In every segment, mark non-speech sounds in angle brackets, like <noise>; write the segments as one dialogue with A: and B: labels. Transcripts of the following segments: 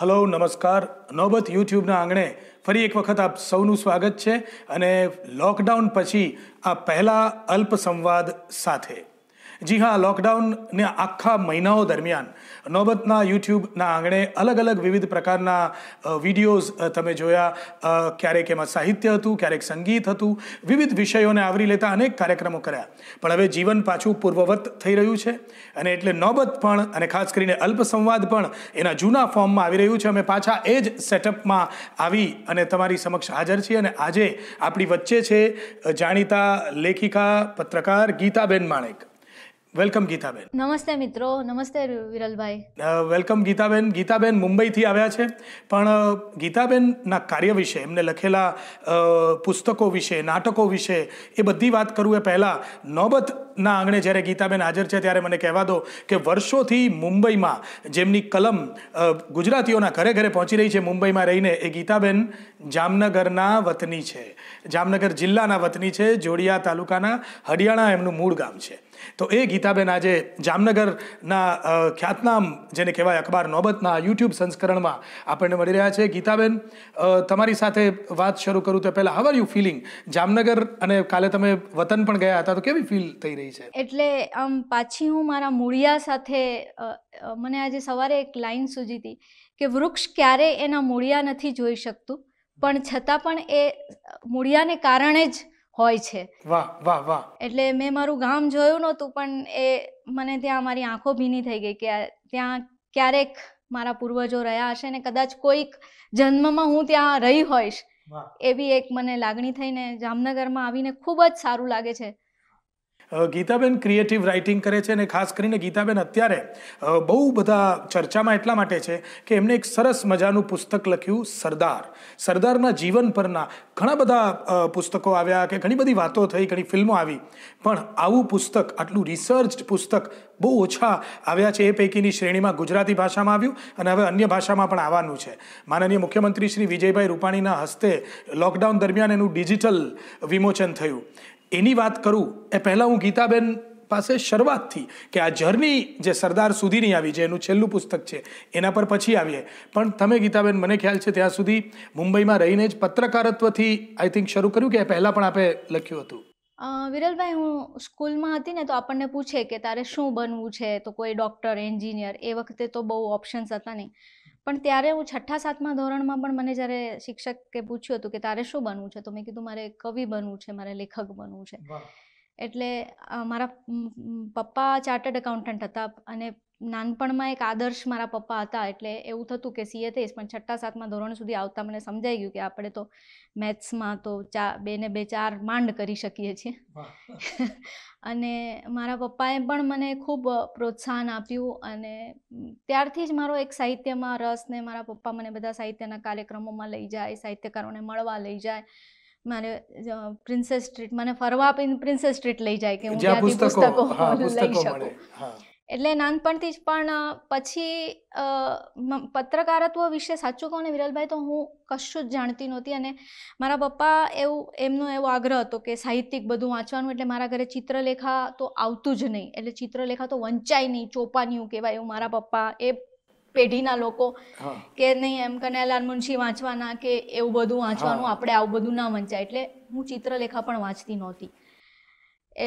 A: Hello નમસ્કાર નોબત યુટ્યુબના આંગણે ફરી એક વખત આપ સૌનું સ્વાગત છે અને લોકડાઉન પછી આ પહેલા અલ્પ સંવાદ સાથે જી હા લોકડાઉનને આખા મહિનાઓ દરમિયાન નોબતના યુટ્યુબના આંગણે અલગ અલગ વિવિધ પ્રકારના વિડીયોઝ તમે જોયા ક્યારેક એમાં સાહિત્ય હતું ક્યારેક સંગીત હતું વિવિધ વિષયોને આવરી લેતા અનેક કાર્યક્રમો કર્યા પણ હવે જીવન પાછું પૂર્વવત થઈ રહ્યું છે અને એટલે નોબત પણ અને ખાસ કરીને અલ્પસંવાદ પણ એના જૂના ફોર્મમાં આવી રહ્યું છે અમે પાછા એ જ સેટઅપમાં આવી અને તમારી સમક્ષ હાજર છીએ અને આજે આપણી વચ્ચે છે જાણીતા લેખિકા પત્રકાર ગીતાબેન માણેક વેલકમ ગીતાબેન
B: નમસ્તે મિત્રો નમસ્તે વિરલભાઈ
A: વેલકમ ગીતાબેન ગીતાબેન મુંબઈથી આવ્યા છે પણ ગીતાબેનના કાર્ય વિશે એમને લખેલા પુસ્તકો વિશે નાટકો વિશે એ બધી વાત કરું એ પહેલાં નોબતના આંગણે જ્યારે ગીતાબેન હાજર છે ત્યારે મને કહેવા દો કે વર્ષોથી મુંબઈમાં જેમની કલમ ગુજરાતીઓના ઘરે ઘરે પહોંચી રહી છે મુંબઈમાં રહીને એ ગીતાબેન જામનગરના વતની છે જામનગર જિલ્લાના વતની છે જોડિયા તાલુકાના હરિયાણા એમનું મૂળ ગામ છે તો એ ગીતાબેન આજે જામનગરના ખ્યાતનામ જેને કહેવાય અખબાર નોબતના યુટ્યુબ સંસ્કરણમાં આપણને મળી રહ્યા છે ગીતાબેન તમારી સાથે વાત શરૂ કરું તો પહેલાં how are you feeling Jamnagar અને કાલે તમે વતન પણ ગયા હતા તો કેવી ફીલ થઈ રહી છે
B: એટલે આમ પાછી હું મારા મૂળિયા સાથે મને આજે સવારે એક લાઈન સૂજી હતી કે વૃક્ષ ક્યારેય એના મૂળિયા નથી જોઈ શકતું પણ છતાં પણ એ મૂળિયાને કારણે જ હોય છે એટલે મેં મારું ગામ જોયું નહોતું પણ એ મને ત્યાં મારી આંખો ભીની થઈ ગઈ કે ત્યાં ક્યારેક મારા પૂર્વજો રહ્યા હશે ને કદાચ કોઈક જન્મમાં હું ત્યાં રહી હોઈશ એવી એક મને લાગણી થઈને જામનગરમાં આવીને ખૂબ જ સારું લાગે છે
A: ગીતાબેન ક્રિએટિવ રાઇટિંગ કરે છે અને ખાસ કરીને ગીતાબેન અત્યારે બહુ બધા ચર્ચામાં એટલા માટે છે કે એમને એક સરસ મજાનું પુસ્તક લખ્યું સરદાર સરદારના જીવન પરના ઘણા બધા પુસ્તકો આવ્યા કે ઘણી બધી વાતો થઈ ઘણી ફિલ્મો આવી પણ આવું પુસ્તક આટલું રિસર્ચ પુસ્તક બહુ ઓછા આવ્યા છે એ પૈકીની શ્રેણીમાં ગુજરાતી ભાષામાં આવ્યું અને હવે અન્ય ભાષામાં પણ આવવાનું છે માનનીય મુખ્યમંત્રી શ્રી વિજયભાઈ રૂપાણીના હસ્તે લોકડાઉન દરમિયાન એનું ડિજિટલ વિમોચન થયું એની વાત કરું એ પહેલાં હું ગીતાબેન પાસે શરૂઆતથી કે આ જર્ની જે સરદાર સુધીની આવી છે એનું છેલ્લું પુસ્તક છે એના પર પછી આવીએ પણ તમે ગીતાબેન મને ખ્યાલ છે ત્યાં સુધી મુંબઈમાં રહીને જ પત્રકારત્વથી આઈ થિંક શરૂ કર્યું કે એ પહેલાં પણ આપે લખ્યું
B: હતું વિરલભાઈ હું સ્કૂલમાં હતી ને તો આપણને પૂછે કે તારે શું બનવું છે તો કોઈ ડૉક્ટર એન્જિનિયર એ વખતે તો બહુ ઓપ્શન્સ હતા નહીં પણ ત્યારે હું છઠ્ઠા સાતમા ધોરણમાં પણ મને જ્યારે શિક્ષકે પૂછ્યું હતું કે તારે શું બનવું છે તો મેં કીધું મારે કવિ બનવું છે મારે લેખક બનવું છે એટલે મારા પપ્પા ચાર્ટર્ડ એકાઉન્ટન્ટ હતા અને નાનપણમાં એક આદર્શ મારા પપ્પા હતા એટલે એવું થતું કે સીએ થઈશ પણ છઠ્ઠા સાતમાં ધોરણ સુધી આવતા મને સમજાઈ ગયું કે આપણે તો મેથ્સમાં તો ચા બે ને બે ચાર માંડ કરી શકીએ છીએ <laughs> અને મારા પપ્પાએ પણ મને ખૂબ પ્રોત્સાહન આપ્યું અને ત્યારથી જ મારો એક સાહિત્યમાં રસ ને મારા પપ્પા મને બધા સાહિત્યના કાર્યક્રમોમાં લઈ જાય સાહિત્યકારોને મળવા લઈ જાય મારે પ્રિન્સેસ સ્ટ્રીટ મને ફરવા પ્રિન્સેસ સ્ટ્રીટ લઈ જાય કે હું ત્યાંથી પુસ્તકો લઈ શકું એટલે નાનપણથી જ પણ પછી પત્રકારત્વ વિશે સાચું કહું ને વિરલભાઈ તો હું કશું જ જાણતી નહોતી અને મારા પપ્પા એવું એમનો એવો આગ્રહ હતો કે સાહિત્યિક બધું વાંચવાનું એટલે મારા ઘરે ચિત્રલેખા તો આવતું જ નહીં એટલે ચિત્રલેખા તો વંચાય નહીં ચોપાનિયું કહેવાય એવું મારા પપ્પા એ પેઢીના લોકો કે નહીં એમ કનૈયાલાલ મુનશી વાંચવાના કે એવું બધું વાંચવાનું આપણે આવું બધું ના વંચાય એટલે હું ચિત્રલેખા પણ વાંચતી નહોતી એ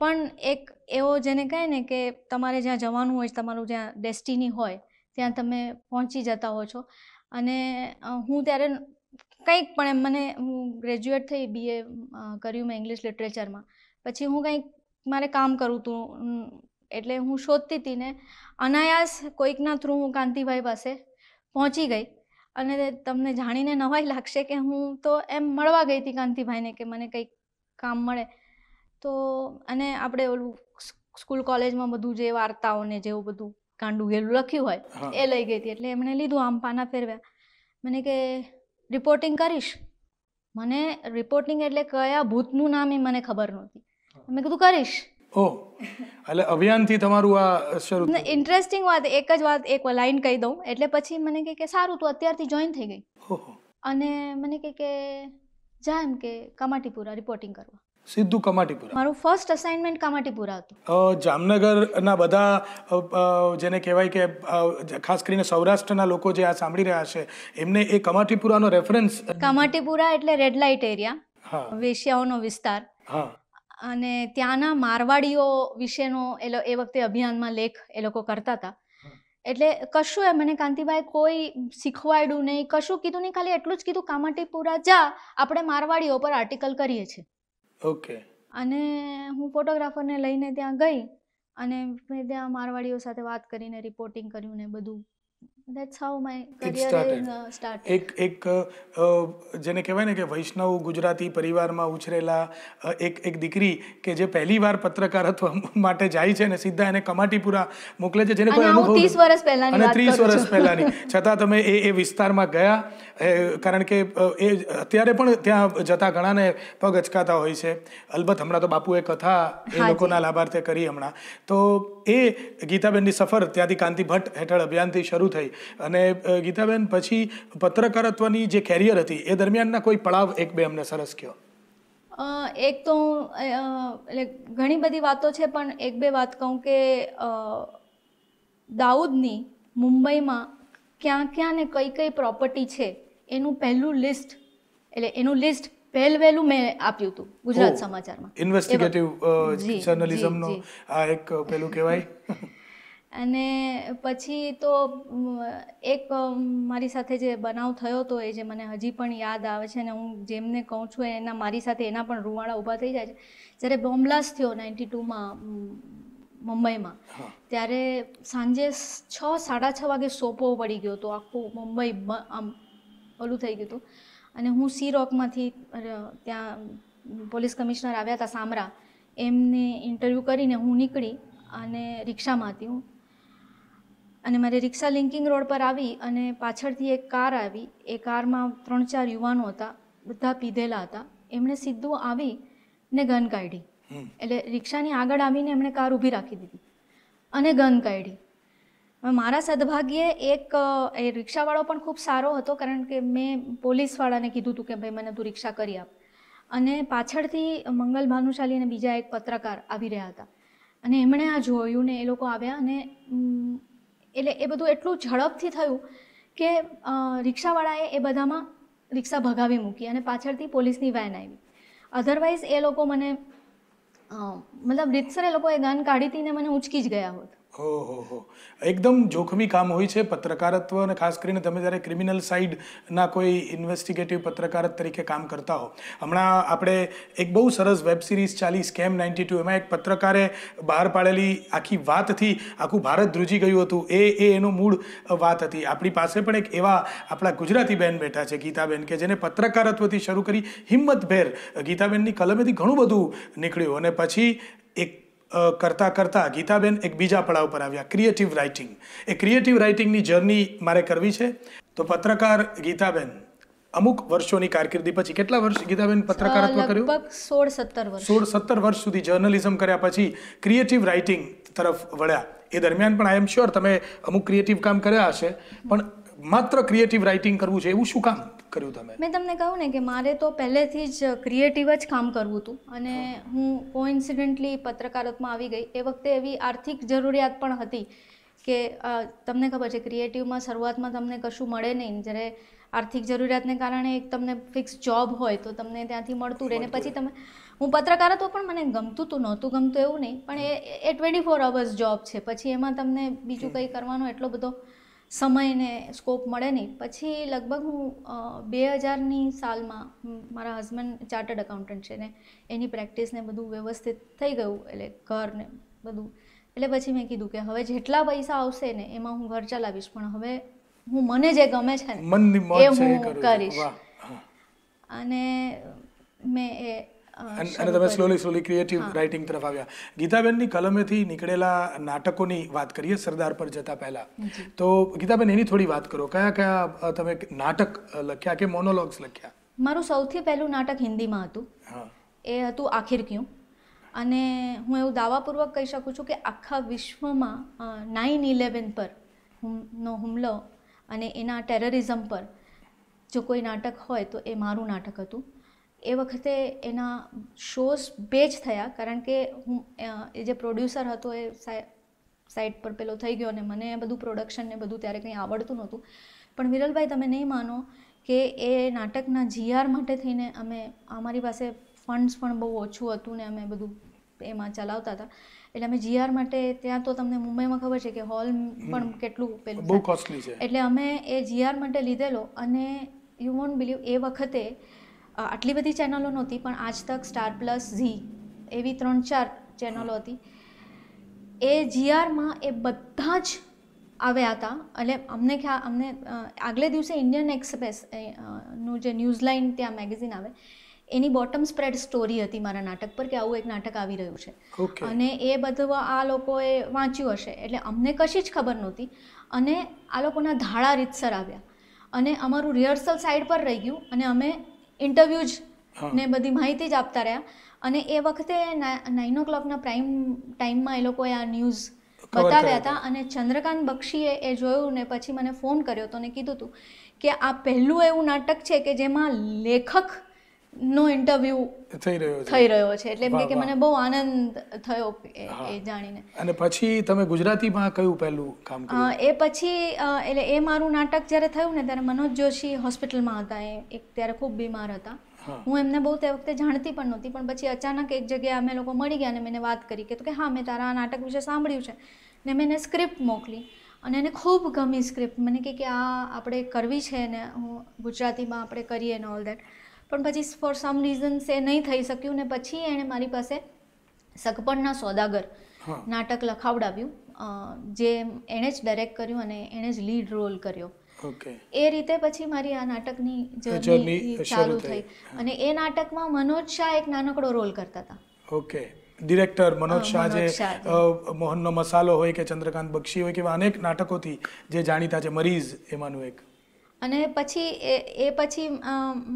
B: પણ એક એવો જેને કહે ને કે તમારે જ્યાં જવાનું હોય તમારું જ્યાં ડેસ્ટિની હોય ત્યાં તમે પહોંચી જતા હો છો અને હું ત્યારે કંઈક પણ એમ મને હું ગ્રેજ્યુએટ થઈ બીએ કર્યું મેં ઇંગ્લિશ લિટરેચરમાં પછી હું કંઈક મારે કામ કરું તું એટલે હું શોધતી હતી ને અનાયાસ કોઈકના થ્રુ હું કાંતિભાઈ પાસે પહોંચી ગઈ અને તમને જાણીને નવાઈ લાગશે કે હું તો એમ મળવા ગઈ હતી કાંતિભાઈને કે મને કંઈક કામ મળે તો અને આપણે ઓલું સ્કૂલ કોલેજમાં બધું જે વાર્તાઓને જેવું બધું કાંડું ગેલું લખ્યું હોય એ લઈ ગઈ હતી એટલે એમણે લીધું આમ પાના ફેરવ્યા મને કે રિપોર્ટિંગ કરીશ મને રિપોર્ટિંગ એટલે કયા ભૂતનું નામ એ મને ખબર નહોતી મેં કીધું કરીશ
A: ઓ એટલે અભિયાનથી તમારું આ શરૂ
B: ઇન્ટરેસ્ટિંગ વાત એક જ વાત એક લાઈન કહી દઉં એટલે પછી મને કહે કે સારું તું અત્યારથી જોઈન થઈ ગઈ અને મને કહે કે જા એમ કે કમાટીપુરા રિપોર્ટિંગ કરવા
A: સીધું કમાટીપુરા
B: મારું ફર્સ્ટ અસાઇનમેન્ટ કમાટીપુરા
A: હતું જામનગરના બધા જેને કહેવાય કે ખાસ કરીને સૌરાષ્ટ્રના લોકો જે આ સાંભળી રહ્યા છે એમને એ કમાટીપુરાનો રેફરન્સ
B: કમાટીપુરા એટલે રેડ લાઇટ એરિયા વેશિયાઓનો વિસ્તાર અને ત્યાંના મારવાડીઓ વિશેનો એ એ વખતે અભિયાનમાં લેખ એ લોકો કરતા હતા એટલે કશું એ મને કાંતિભાઈ કોઈ શીખવાડ્યું નહીં કશું કીધું નહીં ખાલી એટલું જ કીધું કામાટીપુરા જા આપણે મારવાડીઓ પર આર્ટિકલ કરીએ છીએ ઓકે અને હું ફોટોગ્રાફરને લઈને ત્યાં ગઈ અને મેં ત્યાં મારવાડીઓ સાથે વાત કરીને રિપોર્ટિંગ કર્યું ને બધું That's how my career started. Is,
A: uh, started. એક એક જેને કહેવાય ને કે વૈષ્ણવ ગુજરાતી પરિવારમાં ઉછરેલા એક એક દીકરી કે જે પહેલી વાર પત્રકારત્વ <laughs> માટે જાય છે ને સીધા એને કમાટીપુરા મોકલે છે જેને કોઈ અનુભવ 30
B: વર્ષ પહેલાની અને ત્રીસ વર્ષ પહેલાની
A: <laughs> છતાં તમે એ એ વિસ્તારમાં ગયા કારણ કે એ અત્યારે પણ ત્યાં જતા ઘણાને પગ અચકાતા હોય છે અલબત્ત હમણાં તો બાપુએ કથા એ લોકોના લાભાર્થે કરી હમણાં તો એ ગીતાબેનની સફર ત્યાંથી કાંતિ ભટ્ટ હેઠળ અભિયાનથી શરૂ થઈ અને ગીતાબેન પછી પત્રકારત્વની જે કેરિયર હતી એ દરમિયાનના કોઈ પડાવ એક બે અમને સરસ કહો
B: એક તો એટલે ઘણી બધી વાતો છે પણ એક બે વાત કહું કે દાઉદની મુંબઈમાં ક્યાં ક્યાં ને કઈ કઈ પ્રોપર્ટી છે એનું પહેલું લિસ્ટ એટલે એનું લિસ્ટ પહેલ વહેલું મેં આપ્યું હતું ગુજરાત સમાચારમાં ઇન્વેસ્ટિગેટિવ
A: જર્નલિઝમનો આ એક પેલું કહેવાય
B: અને પછી તો એક મારી સાથે જે બનાવ થયો હતો એ જે મને હજી પણ યાદ આવે છે અને હું જેમને કહું છું એના મારી સાથે એના પણ રૂવાડા ઊભા થઈ જાય છે જ્યારે બોમ્બલાસ થયો નાઇન્ટી ટુમાં મુંબઈમાં ત્યારે સાંજે છ સાડા છ વાગે સોપો પડી ગયો હતો આખું મુંબઈ આમ ઓલું થઈ ગયું હતું અને હું સી રોકમાંથી ત્યાં પોલીસ કમિશનર આવ્યા હતા સામરા એમને ઇન્ટરવ્યૂ કરીને હું નીકળી અને રિક્ષામાં હતી હું અને મારે રિક્ષા લિંકિંગ રોડ પર આવી અને પાછળથી એક કાર આવી એ કારમાં ત્રણ ચાર યુવાનો હતા બધા પીધેલા હતા એમણે સીધું આવી ને ગન કાઢી એટલે રિક્ષાની આગળ આવીને એમણે કાર ઊભી રાખી દીધી અને ગન કાઢી મારા સદભાગ્યે એક એ રિક્ષાવાળો પણ ખૂબ સારો હતો કારણ કે મેં પોલીસવાળાને કીધું હતું કે ભાઈ મને તું રિક્ષા કરી આપ અને પાછળથી મંગલ ભાનુશાલી અને બીજા એક પત્રકાર આવી રહ્યા હતા અને એમણે આ જોયું ને એ લોકો આવ્યા અને એટલે એ બધું એટલું ઝડપથી થયું કે રિક્ષાવાળાએ એ બધામાં રિક્ષા ભગાવી મૂકી અને પાછળથી પોલીસની વેન આવી અધરવાઇઝ એ લોકો મને મતલબ રીતસર એ લોકોએ ગન કાઢી હતી ને મને ઉચકી જ ગયા હોત
A: ઓહો હો એકદમ જોખમી કામ હોય છે પત્રકારત્વ અને ખાસ કરીને તમે જ્યારે ક્રિમિનલ સાઈડના કોઈ ઇન્વેસ્ટિગેટિવ પત્રકાર તરીકે કામ કરતા હો હમણાં આપણે એક બહુ સરસ વેબ સિરીઝ ચાલી સ્કેમ નાઇન્ટી ટુ એમાં એક પત્રકારે બહાર પાડેલી આખી વાતથી આખું ભારત ધ્રુજી ગયું હતું એ એ એનું મૂળ વાત હતી આપણી પાસે પણ એક એવા આપણા ગુજરાતી બેન બેઠા છે ગીતાબેન કે જેને પત્રકારત્વથી શરૂ કરી હિંમતભેર ગીતાબેનની કલમેથી ઘણું બધું નીકળ્યું અને પછી એક કરતાં કરતાં ગીતાબેન એક બીજા પડાવ પર આવ્યા ક્રિએટિવ રાઇટિંગ એ ક્રિએટિવ રાઇટિંગની જર્ની મારે કરવી છે તો પત્રકાર ગીતાબેન અમુક વર્ષોની કારકિર્દી પછી કેટલા વર્ષ ગીતાબેન પત્રકારત્વ કર્યું
B: લગભગ સોળ સત્તર વર્ષ
A: સોળ સત્તર વર્ષ સુધી જર્નલિઝમ કર્યા પછી ક્રિએટિવ રાઇટિંગ તરફ વળ્યા એ દરમિયાન પણ આઈ એમ શ્યોર તમે અમુક ક્રિએટિવ કામ કર્યા હશે પણ માત્ર ક્રિએટિવ રાઇટિંગ કરવું છે એવું શું કામ કર્યું તમે
B: મેં તમને કહ્યું ને કે મારે તો પહેલેથી જ ક્રિએટિવ જ કામ કરવું હતું અને હું કોઇન્સિડન્ટલી પત્રકારત્વમાં આવી ગઈ એ વખતે એવી આર્થિક જરૂરિયાત પણ હતી કે તમને ખબર છે ક્રિએટિવમાં શરૂઆતમાં તમને કશું મળે નહીં જ્યારે આર્થિક જરૂરિયાતને કારણે એક તમને ફિક્સ જોબ હોય તો તમને ત્યાંથી મળતું રહે ને પછી તમે હું પત્રકાર હતો પણ મને ગમતું હતું નહોતું ગમતું એવું નહીં પણ એ એ ટ્વેન્ટી ફોર અવર્સ જોબ છે પછી એમાં તમને બીજું કંઈ કરવાનો એટલો બધો સમયને સ્કોપ મળે નહીં પછી લગભગ હું બે હજારની સાલમાં મારા હસબન્ડ ચાર્ટર્ડ અકાઉન્ટન્ટ છે ને એની પ્રેક્ટિસને બધું વ્યવસ્થિત થઈ ગયું એટલે ઘરને બધું એટલે પછી મેં કીધું કે હવે જેટલા પૈસા આવશે ને એમાં હું ઘર ચલાવીશ પણ હવે હું મને જે ગમે છે ને એ હું કરીશ અને મેં
A: એ અને તમે સ્લોલી સ્લોલી ક્રિએટિવ રાઇટિંગ તરફ આવ્યા ગીતાબેનની કલમેથી નીકળેલા નાટકોની વાત કરીએ સરદાર પર જતા પહેલા તો ગીતાબેન એની થોડી વાત કરો કયા કયા તમે નાટક લખ્યા કે મોનોલોગ્સ લખ્યા
B: મારું સૌથી પહેલું નાટક હિન્દીમાં
A: હતું
B: એ હતું આખિર ક્યું અને હું એવું દાવાપૂર્વક કહી શકું છું કે આખા વિશ્વમાં નાઇન ઇલેવન પર નો હુમલો અને એના ટેરરિઝમ પર જો કોઈ નાટક હોય તો એ મારું નાટક હતું એ વખતે એના શોઝ બે જ થયા કારણ કે હું એ જે પ્રોડ્યુસર હતો એ સાઇટ પર પેલો થઈ ગયો અને મને બધું પ્રોડક્શન ને બધું ત્યારે કંઈ આવડતું નહોતું પણ વિરલભાઈ તમે નહીં માનો કે એ નાટકના જીઆર માટે થઈને અમે અમારી પાસે ફંડ્સ પણ બહુ ઓછું હતું ને અમે બધું એમાં ચલાવતા હતા એટલે અમે જીઆર માટે ત્યાં તો તમને મુંબઈમાં ખબર છે કે હોલ પણ કેટલું પેલું બહુ કોસ્ટલી છે એટલે અમે એ જીઆર માટે લીધેલો અને યુ વોન્ટ બિલીવ એ વખતે આટલી બધી ચેનલો નહોતી પણ આજ તક સ્ટાર પ્લસ ઝી એવી ત્રણ ચાર ચેનલો હતી એ જીઆરમાં એ બધા જ આવ્યા હતા એટલે અમને ખ્યાલ અમને આગલે દિવસે ઇન્ડિયન એક્સપ્રેસ નું જે ન્યૂઝલાઇન ત્યાં મેગેઝિન આવે એની બોટમ સ્પ્રેડ સ્ટોરી હતી મારા નાટક પર કે આવું એક નાટક આવી રહ્યું છે અને એ બધું આ લોકોએ વાંચ્યું હશે એટલે અમને કશી જ ખબર નહોતી અને આ લોકોના ધાળા રીતસર આવ્યા અને અમારું રિહર્સલ સાઈડ પર રહી ગયું અને અમે ઇન્ટરવ્યૂ જ ને બધી માહિતી જ આપતા રહ્યા અને એ વખતે નાઇન ઓ ક્લોકના પ્રાઇમ ટાઈમમાં એ લોકોએ આ ન્યૂઝ બતાવ્યા હતા અને ચંદ્રકાંત બક્ષીએ એ જોયું ને પછી મને ફોન કર્યો તો ને કીધું હતું કે આ પહેલું એવું નાટક છે કે જેમાં લેખક નો ઇન્ટરવ્યુ
A: થઈ રહ્યો થઈ રહ્યો છે એટલે એમ કે મને બહુ
B: આનંદ થયો એ જાણીને
A: અને પછી તમે ગુજરાતીમાં કયું પહેલું કામ કર્યું
B: એ પછી એટલે એ મારું નાટક જ્યારે થયું ને ત્યારે મનોજ જોશી હોસ્પિટલમાં હતા એ એક ત્યારે ખૂબ બીમાર હતા હું એમને બહુ તે વખતે જાણતી પણ નહોતી પણ પછી અચાનક એક જગ્યાએ અમે લોકો મળી ગયા અને મેં વાત કરી કે તો કે હા મેં તારા આ નાટક વિશે સાંભળ્યું છે ને મેં એને સ્ક્રિપ્ટ મોકલી અને એને ખૂબ ગમી સ્ક્રિપ્ટ મને કે આ આપણે કરવી છે ને હું ગુજરાતીમાં આપણે કરીએ ને ઓલ દેટ પણ પછી ફોર સમ રીઝન્સ એ નહીં થઈ શક્યું ને પછી એણે મારી પાસે સગપણના સોદાગર નાટક લખાવડાવ્યું જે એણે જ ડાયરેક્ટ કર્યું અને એણે જ લીડ રોલ કર્યો એ રીતે પછી મારી આ નાટકની જર્ની ચાલુ થઈ અને એ નાટકમાં મનોજ શાહ એક નાનકડો રોલ કરતા હતા
A: ઓકે ડિરેક્ટર મનોજ શાહ જે મોહનનો મસાલો હોય કે ચંદ્રકાંત બક્ષી હોય કે અનેક નાટકોથી જે જાણીતા છે મરીઝ એમાંનું એક
B: અને પછી એ એ પછી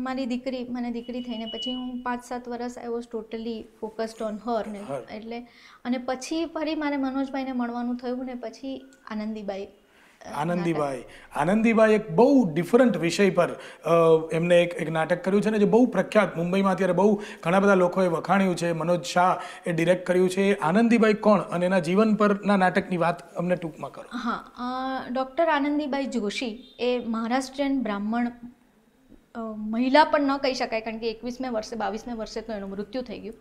B: મારી દીકરી મને દીકરી થઈને પછી હું પાંચ સાત વર્ષ I was totally focused on her ને એટલે અને પછી ફરી મારે મનોજભાઈને મળવાનું થયું ને પછી આનંદીબાઈ
A: આનંદીબાઈ આનંદીબાઈ એક બહુ ડિફરન્ટ વિષય પર એમને એક એક નાટક કર્યું છે ને જે બહુ પ્રખ્યાત મુંબઈમાં અત્યારે બહુ ઘણા બધા લોકોએ વખાણ્યું છે મનોજ શાહ એ ડિરેક્ટ કર્યું છે આનંદીબાઈ કોણ અને એના જીવન પરના નાટકની વાત અમને ટૂંકમાં કરો
B: હા ડૉક્ટર આનંદીબાઈ જોશી એ મહારાષ્ટ્રીયન બ્રાહ્મણ મહિલા પણ ન કહી શકાય કારણ કે એકવીસમે વર્ષે બાવીસમે વર્ષે તો એનું મૃત્યુ થઈ ગયું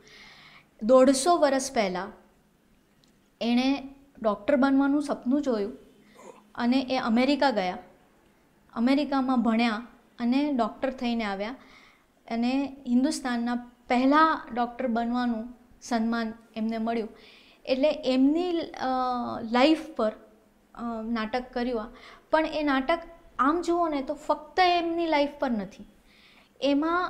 B: દોઢસો વર્ષ પહેલાં એણે ડૉક્ટર બનવાનું સપનું જોયું અને એ અમેરિકા ગયા અમેરિકામાં ભણ્યા અને ડૉક્ટર થઈને આવ્યા અને હિન્દુસ્તાનના પહેલાં ડૉક્ટર બનવાનું સન્માન એમને મળ્યું એટલે એમની લાઈફ પર નાટક કર્યું પણ એ નાટક આમ જુઓ ને તો ફક્ત એમની લાઈફ પર નથી એમાં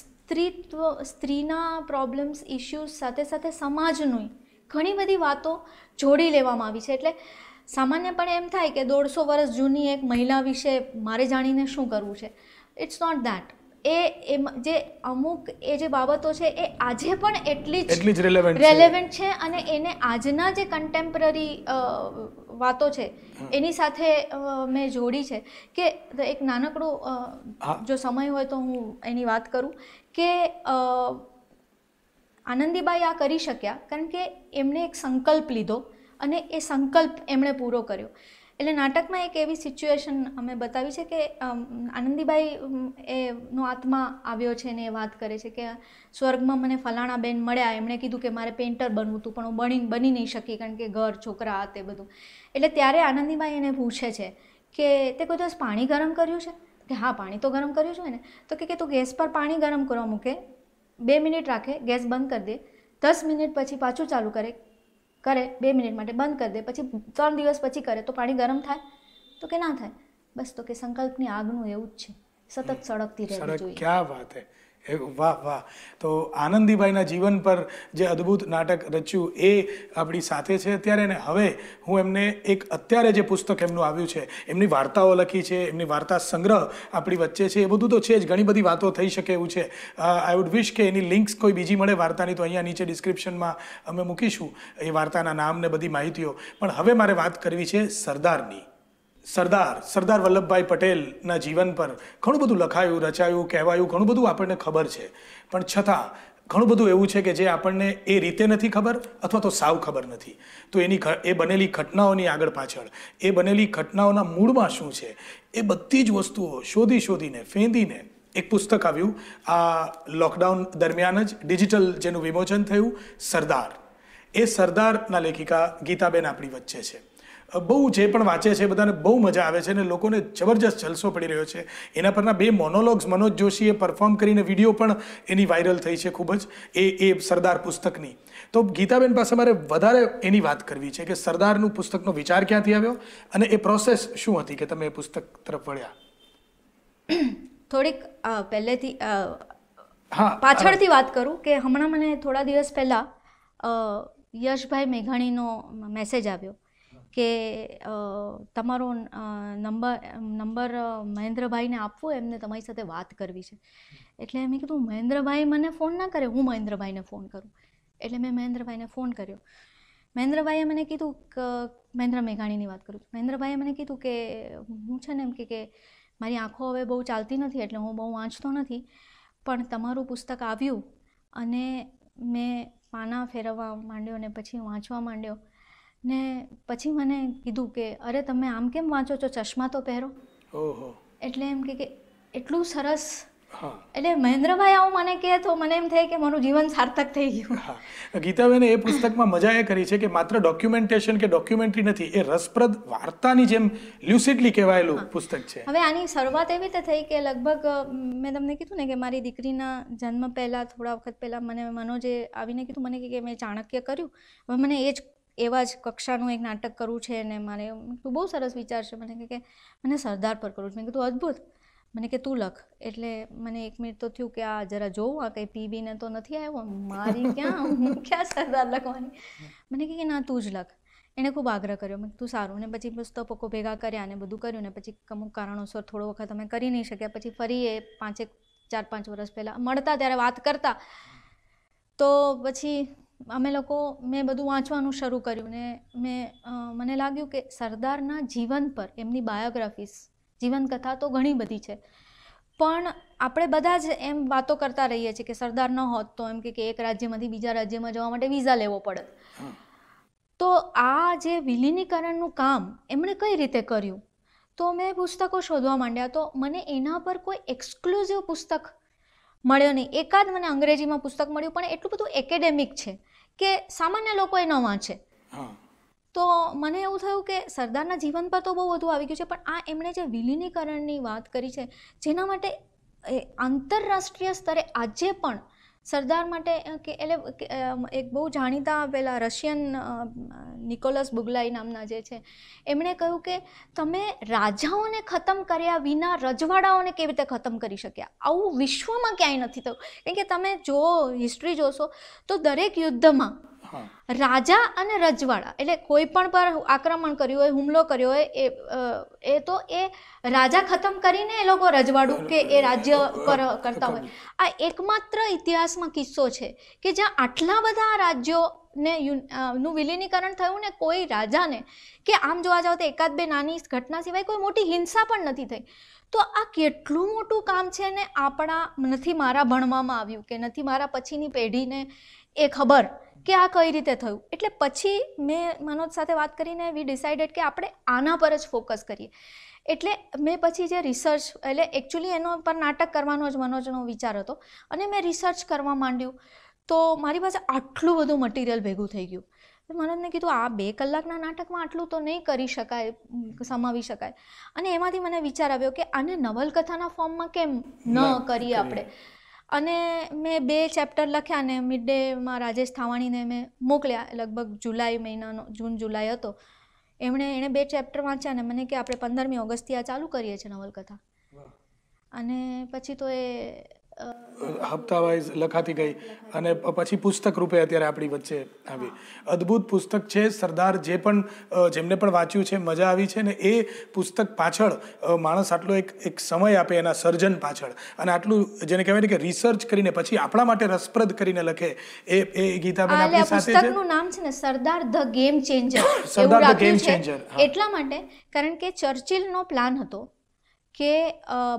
B: સ્ત્રીત્વ સ્ત્રીના પ્રોબ્લેમ્સ ઇશ્યુઝ સાથે સાથે સમાજનું ઘણી બધી વાતો જોડી લેવામાં આવી છે એટલે સામાન્યપણે એમ થાય કે દોઢસો વર્ષ જૂની એક મહિલા વિશે મારે જાણીને શું કરવું છે ઇટ્સ નોટ દેટ એ એમાં જે અમુક એ જે બાબતો છે એ આજે પણ એટલી જ એટલી જ રેલેવન્ટ છે અને એને આજના જે કન્ટેમ્પરરી વાતો છે એની સાથે મેં જોડી છે કે એક નાનકડું જો સમય હોય તો હું એની વાત કરું કે આનંદીબાઈ આ કરી શક્યા કારણ કે એમણે એક સંકલ્પ લીધો અને એ સંકલ્પ એમણે પૂરો કર્યો એટલે નાટકમાં એક એવી સિચ્યુએશન અમે બતાવી છે કે આનંદીબાઈ એનો આત્મા આવ્યો છે ને એ વાત કરે છે કે સ્વર્ગમાં મને ફલાણા બેન મળ્યા એમણે કીધું કે મારે પેન્ટર બનવું હતું પણ હું બની બની નહીં શકી કારણ કે ઘર છોકરા આ તે બધું એટલે ત્યારે આનંદીબાઈ એને પૂછે છે કે તે કોઈ દિવસ પાણી ગરમ કર્યું છે કે હા પાણી તો ગરમ કર્યું છે ને તો કે તું ગેસ પર પાણી ગરમ કરવા મૂકે બે મિનિટ રાખે ગેસ બંધ કરી દે દસ મિનિટ પછી પાછું ચાલુ કરે કરે બે મિનિટ માટે બંધ કરી દે પછી ત્રણ દિવસ પછી કરે તો પાણી ગરમ થાય તો કે ના થાય બસ તો કે સંકલ્પની આગનું એવું જ છે સતત સળગતી રહેવી જોઈએ
A: ક્યાં વાત હે વાહ વાહ તો આનંદીભાઈના જીવન પર જે અદ્ભુત નાટક રચ્યું એ આપણી સાથે છે અત્યારે ને હવે હું એમને એક અત્યારે જે પુસ્તક એમનું આવ્યું છે એમની વાર્તાઓ લખી છે એમની વાર્તા સંગ્રહ આપણી વચ્ચે છે એ બધું તો છે જ ઘણી બધી વાતો થઈ શકે એવું છે આઈ વુડ વિશ કે એની લિંક્સ કોઈ બીજી મળે વાર્તાની તો અહીંયા નીચે ડિસ્ક્રિપ્શનમાં અમે મૂકીશું એ વાર્તાના નામ ને બધી માહિતીઓ પણ હવે મારે વાત કરવી છે સરદારની સરદાર સરદાર વલ્લભભાઈ પટેલના જીવન પર ઘણું બધું લખાયું રચાયું કહેવાયું ઘણું બધું આપણને ખબર છે પણ છતાં ઘણું બધું એવું છે કે જે આપણને એ રીતે નથી ખબર અથવા તો સાવ ખબર નથી તો એની એ બનેલી ઘટનાઓની આગળ પાછળ એ બનેલી ઘટનાઓના મૂળમાં શું છે એ બધી જ વસ્તુઓ શોધી શોધીને ફેંદીને એક પુસ્તક આવ્યું આ લોકડાઉન દરમિયાન જ ડિજિટલ જેનું વિમોચન થયું સરદાર એ સરદારના લેખિકા ગીતાબેન આપણી વચ્ચે છે બહુ જે પણ વાંચે છે બધાને બહુ મજા આવે છે અને લોકોને જબરજસ્ત જલસો પડી રહ્યો છે એના પરના બે મોનોલોગ્સ મનોજ જોશીએ પરફોર્મ કરીને વિડીયો પણ એની વાયરલ થઈ છે ખૂબ જ એ એ સરદાર પુસ્તકની તો ગીતાબેન પાસે મારે વધારે એની વાત કરવી છે કે સરદારનું પુસ્તકનો વિચાર ક્યાંથી આવ્યો અને એ પ્રોસેસ શું હતી કે તમે એ પુસ્તક તરફ વળ્યા
B: થોડીક પહેલેથી હા પાછળથી વાત કરું કે હમણાં મને થોડા દિવસ પહેલાં યશભાઈ મેઘાણીનો મેસેજ આવ્યો કે તમારો નંબર નંબર મહેન્દ્રભાઈને આપવો એમને તમારી સાથે વાત કરવી છે એટલે એમ કીધું મહેન્દ્રભાઈ મને ફોન ના કરે હું મહેન્દ્રભાઈને ફોન કરું એટલે મેં મહેન્દ્રભાઈને ફોન કર્યો મહેન્દ્રભાઈએ મને કીધું કે મહેન્દ્ર મેઘાણીની વાત કરું મહેન્દ્રભાઈએ મને કીધું કે હું છે ને એમ કે મારી આંખો હવે બહુ ચાલતી નથી એટલે હું બહુ વાંચતો નથી પણ તમારું પુસ્તક આવ્યું અને મેં પાના ફેરવવા માંડ્યો અને પછી વાંચવા માંડ્યો ને પછી મને કીધું કે અરે તમે આમ કેમ વાંચો છો ચશ્મા તો પહેરો ઓહો એટલે એમ કે એટલું સરસ એટલે મહેન્દ્રભાઈ આવું મને કહે તો મને એમ થાય કે મારું જીવન સાર્થક થઈ ગયું
A: ગીતાબેને એ પુસ્તકમાં મજા એ કરી છે કે માત્ર ડોક્યુમેન્ટેશન કે ડોક્યુમેન્ટરી નથી એ રસપ્રદ વાર્તાની જેમ લ્યુસિડલી કહેવાયેલું પુસ્તક છે
B: હવે આની શરૂઆત એવી રીતે થઈ કે લગભગ મેં તમને કીધું ને કે મારી દીકરીના જન્મ પહેલાં થોડા વખત પહેલાં મને મનોજે આવીને કીધું મને કે મેં ચાણક્ય કર્યું હવે મને એ જ એવા જ કક્ષાનું એક નાટક કરવું છે અને મારે તું બહુ સરસ વિચાર છે મને કે મને સરદાર પર કરવું છે મેં કીધું અદ્ભુત મને કે તું લખ એટલે મને એક મિનિટ તો થયું કે આ જરા જોઉં આ કંઈ પીબીને તો નથી આવ્યો મારી ક્યાં હું ક્યાં સરદાર લખવાની મને કે ના તું જ લખ એણે ખૂબ આગ્રહ કર્યો મેં તું સારું ને પછી પુસ્તકો ભેગા કર્યા અને બધું કર્યું ને પછી અમુક કારણોસર થોડો વખત અમે કરી નહીં શક્યા પછી ફરી એ પાંચેક ચાર પાંચ વર્ષ પહેલાં મળતા ત્યારે વાત કરતા તો પછી અમે લોકો મેં બધું વાંચવાનું શરૂ કર્યું ને મેં મને લાગ્યું કે સરદારના જીવન પર એમની બાયોગ્રાફીસ જીવનકથા તો ઘણી બધી છે પણ આપણે બધા જ એમ વાતો કરતા રહીએ છીએ કે સરદાર ન હોત તો એમ કે એક રાજ્યમાંથી બીજા રાજ્યમાં જવા માટે વિઝા લેવો પડે તો આ જે વિલીનીકરણનું કામ એમણે કઈ રીતે કર્યું તો મેં પુસ્તકો શોધવા માંડ્યા તો મને એના પર કોઈ એક્સક્લુઝિવ પુસ્તક મળ્યો નહીં એકાદ મને અંગ્રેજીમાં પુસ્તક મળ્યું પણ એટલું બધું એકેડેમિક છે કે સામાન્ય લોકો એ ન વાંચે તો મને એવું થયું કે સરદારના જીવન પર તો બહુ વધુ આવી ગયું છે પણ આ એમણે જે વિલીનીકરણની વાત કરી છે જેના માટે આંતરરાષ્ટ્રીય સ્તરે આજે પણ સરદાર માટે કે એટલે એક બહુ જાણીતા પેલા રશિયન નિકોલસ બુગલાઈ નામના જે છે એમણે કહ્યું કે તમે રાજાઓને ખતમ કર્યા વિના રજવાડાઓને કેવી રીતે ખતમ કરી શક્યા આવું વિશ્વમાં ક્યાંય નથી થયું કેમ કે તમે જો હિસ્ટ્રી જોશો તો દરેક યુદ્ધમાં રાજા અને રજવાડા એટલે કોઈ પણ પર આક્રમણ કર્યું હોય હુમલો કર્યો હોય એ એ તો એ રાજા ખતમ કરીને એ લોકો રજવાડું કે એ રાજ્ય કરતા હોય આ એકમાત્ર ઇતિહાસમાં કિસ્સો છે કે જ્યાં આટલા બધા રાજ્યો ને નું વિલીનીકરણ થયું ને કોઈ રાજાને કે આમ જોવા જાવ તો એકાદ બે નાની ઘટના સિવાય કોઈ મોટી હિંસા પણ નથી થઈ તો આ કેટલું મોટું કામ છે ને આપણા નથી મારા ભણવામાં આવ્યું કે નથી મારા પછીની પેઢીને એ ખબર કે આ કઈ રીતે થયું એટલે પછી મેં મનોજ સાથે વાત કરીને વી ડિસાઇડેડ કે આપણે આના પર જ ફોકસ કરીએ એટલે મેં પછી જે રિસર્ચ એટલે એકચ્યુઅલી એનો પર નાટક કરવાનો જ મનોજનો વિચાર હતો અને મેં રિસર્ચ કરવા માંડ્યું તો મારી પાસે આટલું બધું મટીરિયલ ભેગું થઈ ગયું મનોજને કીધું આ બે કલાકના નાટકમાં આટલું તો નહીં કરી શકાય સમાવી શકાય અને એમાંથી મને વિચાર આવ્યો કે આને નવલકથાના ફોર્મમાં કેમ ન કરીએ આપણે અને મેં બે ચેપ્ટર લખ્યા ને મિડ ડેમાં રાજેશ થાવાણીને મેં મોકલ્યા લગભગ જુલાઈ મહિનાનો જૂન જુલાઈ હતો એમણે એણે બે ચેપ્ટર વાંચ્યા ને મને કે આપણે પંદરમી ઓગસ્ટથી આ ચાલુ કરીએ છીએ નવલકથા અને પછી તો એ
A: હપ્તા વાઇઝ લખાતી ગઈ અને પછી પુસ્તક રૂપે અત્યારે આપણી વચ્ચે આવી અદ્ભુત પુસ્તક છે સરદાર જે પણ જેમને પણ વાંચ્યું છે મજા આવી છે ને એ પુસ્તક પાછળ માણસ આટલો એક એક સમય આપે એના સર્જન પાછળ અને આટલું જેને કહેવાય ને કે રિસર્ચ કરીને પછી આપણા માટે રસપ્રદ કરીને લખે એ એ ગીતાબેન આપણી સાથે છે નું
B: નામ છે ને Sardar the game changer Sardar the game changer એટલા માટે કારણ કે ચર્ચિલનો પ્લાન હતો કે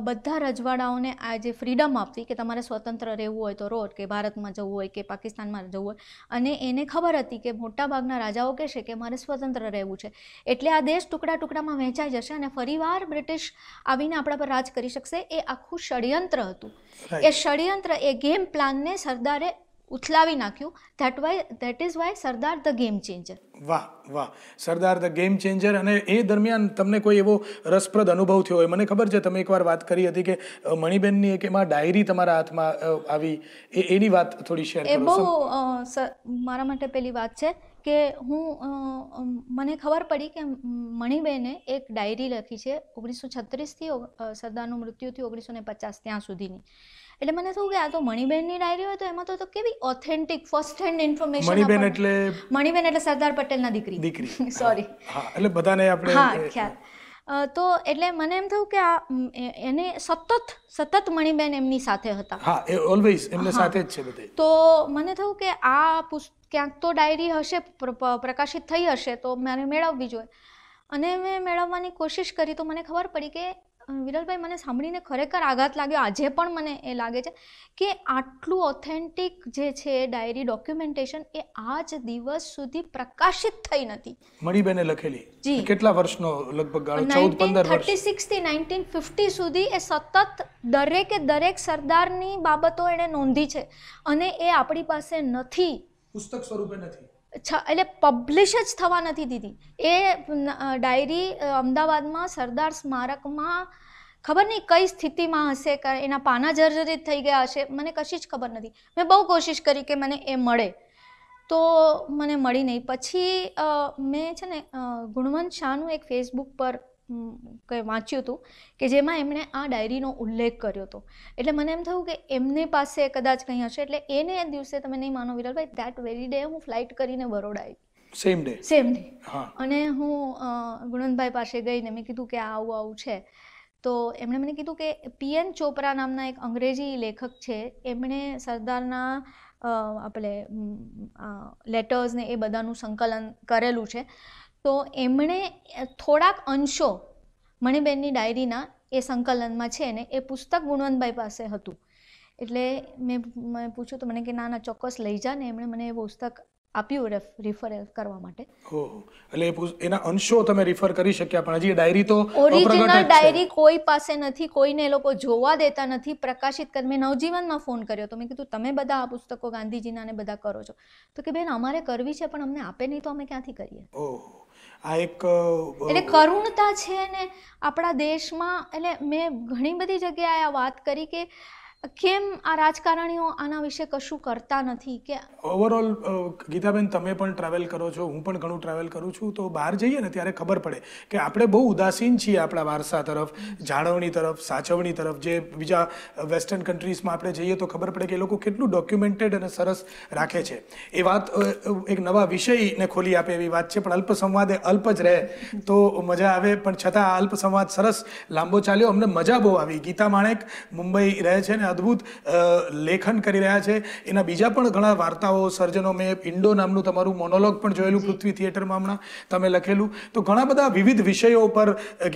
B: બધા રજવાડાઓને આ જે ફ્રીડમ આપવી કે તમારે સ્વતંત્ર રહેવું હોય તો રોડ કે ભારતમાં જવું હોય કે પાકિસ્તાનમાં જવું હોય અને એને ખબર હતી કે મોટાભાગના રાજાઓ કહેશે કે મારે સ્વતંત્ર રહેવું છે એટલે આ દેશ ટુકડા ટુકડામાં વહેંચાઈ જશે અને ફરીવાર બ્રિટિશ આવીને આપણા પર રાજ કરી શકશે એ આખું ષડયંત્ર હતું એ ષડયંત્ર એ ગેમ પ્લાનને સરદારે ઉથલાવી નાખ્યું that why that is why Sardar the game changer
A: વાહ વાહ સરદાર ધ ગેમ ચેન્જર અને એ દરમિયાન તમને કોઈ એવો રસપ્રદ અનુભવ થયો હોય મને ખબર છે તમે એકવાર વાત કરી હતી કે મણિબેનની એક એમાં ડાયરી તમારા હાથમાં આવી એ એની વાત થોડી શેર એ બહુ
B: મારા માટે પેલી વાત છે કે હું મને ખબર પડી કે મણિબેને એક ડાયરી લખી છે ઓગણીસો છત્રીસથી સરદારનું મૃત્યુ થયું ઓગણીસો ને પચાસ ત્યાં સુધીની એટલે મને થયું કે આ તો મણિબેનની ડાયરી હોય તો એમાં તો કેવી authentic first hand information Maniben એટલે મણિબેન એટલે સરદાર પટેલના દીકરી દીકરી સોરી
A: <laughs> એટલે બધાને આપણે હા
B: ખ્યાલ તો એટલે મને એમ થયું કે આ એને સતત સતત મણિબેન એમની સાથે હતા હા
A: એ ઓલવેઝ એમને સાથે જ છે બધે
B: તો મને થયું કે આ ક્યાંક તો ડાયરી હશે પ્રકાશિત થઈ હશે તો મને મેળવવી જોઈએ અને મેં મેળવવાની કોશિશ કરી તો મને ખબર પડી કે વિરલભાઈ મને સાંભળીને ખરેખર આઘાત લાગ્યો આજે પણ મને એ લાગે છે કે આટલું ઓથેન્ટિક જે છે ડાયરી ડોક્યુમેન્ટેશન એ આજ દિવસ સુધી પ્રકાશિત થઈ નથી
A: મણીબેને લખેલી જી કેટલા વર્ષનો લગભગ 14 15 વર્ષ
B: 36 થી 1950 સુધી એ સતત દરેકે દરેક સરદારની બાબતો એણે નોંધી છે અને એ આપણી પાસે નથી પુસ્તક સ્વરૂપે નથી એટલે પબ્લિશ જ થવા નથી દીધી એ ડાયરી અમદાવાદમાં સરદાર સ્મારકમાં ખબર નહીં કઈ સ્થિતિમાં હશે એના પાના જર્જરિત થઈ ગયા હશે મને કશી જ ખબર નથી મેં બહુ કોશિશ કરી કે મને એ મળે તો મને મળી નહીં પછી મેં છે ને ગુણવંત શાહનું એક ફેસબુક પર કંઈ વાંચ્યું હતું કે જેમાં એમણે આ ડાયરીનો ઉલ્લેખ કર્યો હતો એટલે મને એમ થયું કે એમની પાસે કદાચ કંઈ હશે એટલે એને એ દિવસે તમે નહીં માનો વિરલભાઈ દેટ વેરી ડે હું ફ્લાઇટ કરીને બરોડા આવી સેમ ડે સેમ ડે અને હું ગુણંતભાઈ પાસે ગઈને મેં કીધું કે આવું આવું છે તો એમણે મને કીધું કે પીએન ચોપરા નામના એક અંગ્રેજી લેખક છે એમણે સરદારના આપણે લેટર્સ ને એ બધાનું સંકલન કરેલું છે તો એમણે થોડાક અંશો મણિબેનની ડાયરીના એ સંકલનમાં છે ને એ પુસ્તક ગુણવંતભાઈ પાસે હતું એટલે મેં પૂછ્યું તો મને કે ના ના ચોક્કસ લઈ જા ને એમણે મને એ પુસ્તક આપ્યું રિફર કરવા માટે
A: એટલે એના અંશો તમે રિફર કરી શક્યા પણ હજી ડાયરી તો ઓરિજિનલ ડાયરી
B: કોઈ પાસે નથી કોઈને એ લોકો જોવા દેતા નથી પ્રકાશિત કરી મેં નવજીવનમાં ફોન કર્યો તો મેં કીધું તમે બધા આ પુસ્તકો ગાંધીજીના ને બધા કરો છો તો કે બેન અમારે કરવી છે પણ અમને આપે નહીં તો અમે ક્યાંથી કરીએ
A: ઓહ આ એક એટલે કરુણતા
B: છે ને આપણા દેશમાં એટલે મેં ઘણી બધી જગ્યાએ આ વાત કરી કે કેમ આ રાજકારણીઓ આના વિશે કશું કરતા નથી કે
A: ઓવરઓલ ગીતાબેન તમે પણ ટ્રાવેલ કરો છો હું પણ ઘણું ટ્રાવેલ કરું છું તો બહાર જઈએ ને ત્યારે ખબર પડે કે આપણે બહુ ઉદાસીન છીએ આપણા વારસા તરફ જાળવણી તરફ સાચવણી તરફ જે બીજા વેસ્ટર્ન કન્ટ્રીઝમાં આપણે જઈએ તો ખબર પડે કે એ લોકો કેટલું ડોક્યુમેન્ટેડ અને સરસ રાખે છે એ વાત એક નવા વિષયને ખોલી આપે એવી વાત છે પણ અલ્પ સંવાદ એ અલ્પ જ રહે તો મજા આવે પણ છતાં આ અલ્પ સંવાદ સરસ લાંબો ચાલ્યો અમને મજા બહુ આવી ગીતા માણેક મુંબઈ રહે છે ને અદ્ભુત લેખન કરી રહ્યા છે એના બીજા પણ ઘણા વાર્તાઓ સર્જનો મેં ઇન્ડો નામનું તમારું મોનોલોગ પણ જોયેલું પૃથ્વી થિયેટરમાં હમણાં તમે લખેલું તો ઘણા બધા વિવિધ વિષયો ઉપર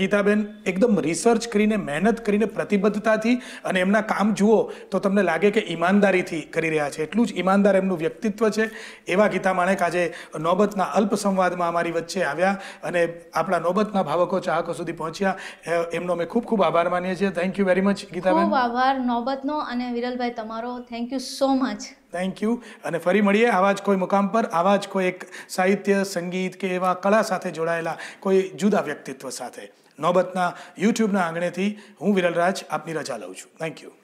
A: ગીતાબેન એકદમ રિસર્ચ કરીને મહેનત કરીને પ્રતિબદ્ધતાથી અને એમના કામ જુઓ તો તમને લાગે કે ઈમાનદારીથી કરી રહ્યા છે એટલું જ ઈમાનદાર એમનું વ્યક્તિત્વ છે એવા ગીતા માણેક આજે નોબતના અલ્પ સંવાદમાં અમારી વચ્ચે આવ્યા અને આપણા નોબતના ભાવકો ચાહકો સુધી પહોંચ્યા એમનો અમે ખૂબ ખૂબ આભાર માનીએ છીએ thank you very much Gitaben
B: આભાર નોબત આપનો અને વિરલભાઈ તમારો thank you so much
A: thank you અને ફરી મળીએ આવા જ કોઈ મુકામ પર આવા જ કોઈ એક સાહિત્ય સંગીત કે એવા કળા સાથે જોડાયેલા કોઈ જુદા વ્યક્તિત્વ સાથે નોબતના યુટ્યુબના આંગણેથી હું વિરલરાજ આપની રજા લઉં છું થેન્ક યુ